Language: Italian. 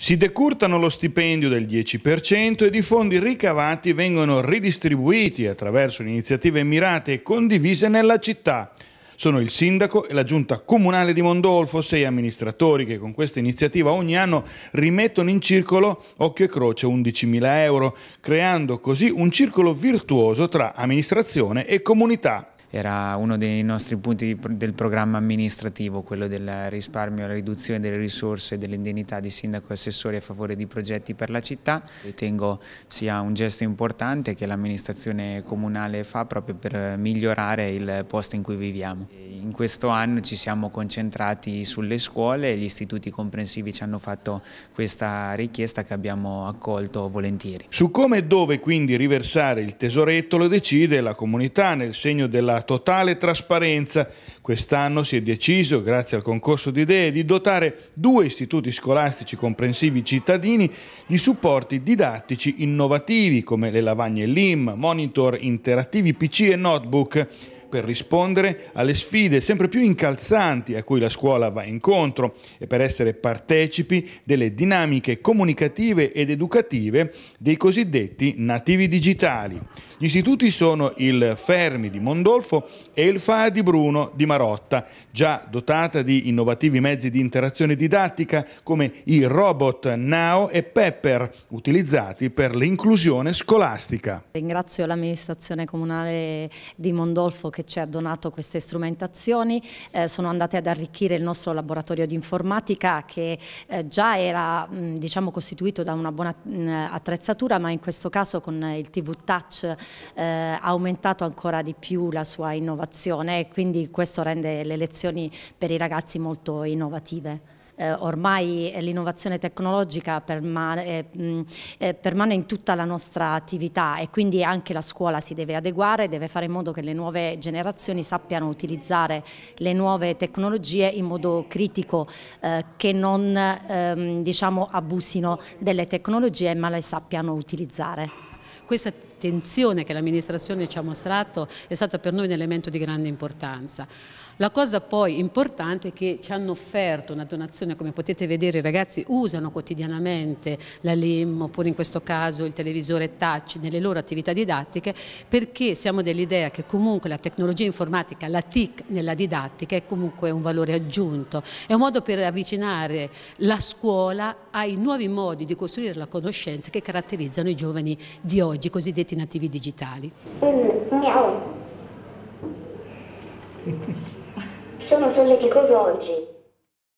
Si decurtano lo stipendio del 10% ed i fondi ricavati vengono ridistribuiti attraverso iniziative mirate e condivise nella città. Sono il sindaco e la giunta comunale di Mondolfo, sei amministratori che con questa iniziativa ogni anno rimettono in circolo occhio e croce 11.000 euro, creando così un circolo virtuoso tra amministrazione e comunità era uno dei nostri punti del programma amministrativo, quello del risparmio e la riduzione delle risorse e delle indennità di sindaco e assessori a favore di progetti per la città. Ritengo sia un gesto importante che l'amministrazione comunale fa proprio per migliorare il posto in cui viviamo. In questo anno ci siamo concentrati sulle scuole e gli istituti comprensivi ci hanno fatto questa richiesta che abbiamo accolto volentieri. Su come e dove quindi riversare il tesoretto lo decide la comunità nel segno della totale trasparenza. Quest'anno si è deciso, grazie al concorso di idee, di dotare due istituti scolastici comprensivi cittadini di supporti didattici innovativi come le lavagne LIM, monitor interattivi PC e notebook per rispondere alle sfide sempre più incalzanti a cui la scuola va incontro e per essere partecipi delle dinamiche comunicative ed educative dei cosiddetti nativi digitali. Gli istituti sono il Fermi di Mondolfo e il FA di Bruno di Marotta, già dotata di innovativi mezzi di interazione didattica come i robot Now e Pepper, utilizzati per l'inclusione scolastica. Ringrazio l'amministrazione comunale di Mondolfo che che ci ha donato queste strumentazioni, eh, sono andate ad arricchire il nostro laboratorio di informatica che eh, già era mh, mm, diciamo, costituito da una buona mh, mm, attrezzatura ma in questo caso con il TV Touch eh, ha aumentato ancora di più la sua innovazione e quindi questo rende le lezioni per i ragazzi molto innovative eh, ormai l'innovazione tecnologica permane, eh, eh, permane, in tutta la nostra attività e quindi anche la scuola si deve adeguare, deve fare in modo che le nuove generazioni sappiano utilizzare le nuove tecnologie in modo critico, eh, che non ehm, diciamo, abusino delle tecnologie ma le sappiano utilizzare questa tensione che l'amministrazione ci ha mostrato è stata per noi un elemento di grande importanza. La cosa poi importante è che ci hanno offerto una donazione, come potete vedere i ragazzi usano quotidianamente la LIM oppure in questo caso il televisore touch nelle loro attività didattiche perché siamo dell'idea che comunque la tecnologia informatica, la TIC nella didattica è comunque un valore aggiunto, è un modo per avvicinare la scuola ai nuovi modi di costruire la conoscenza che caratterizzano i giovani di oggi oggi, i cosiddetti nativi digitali? Miau. Sono solleticoso oggi.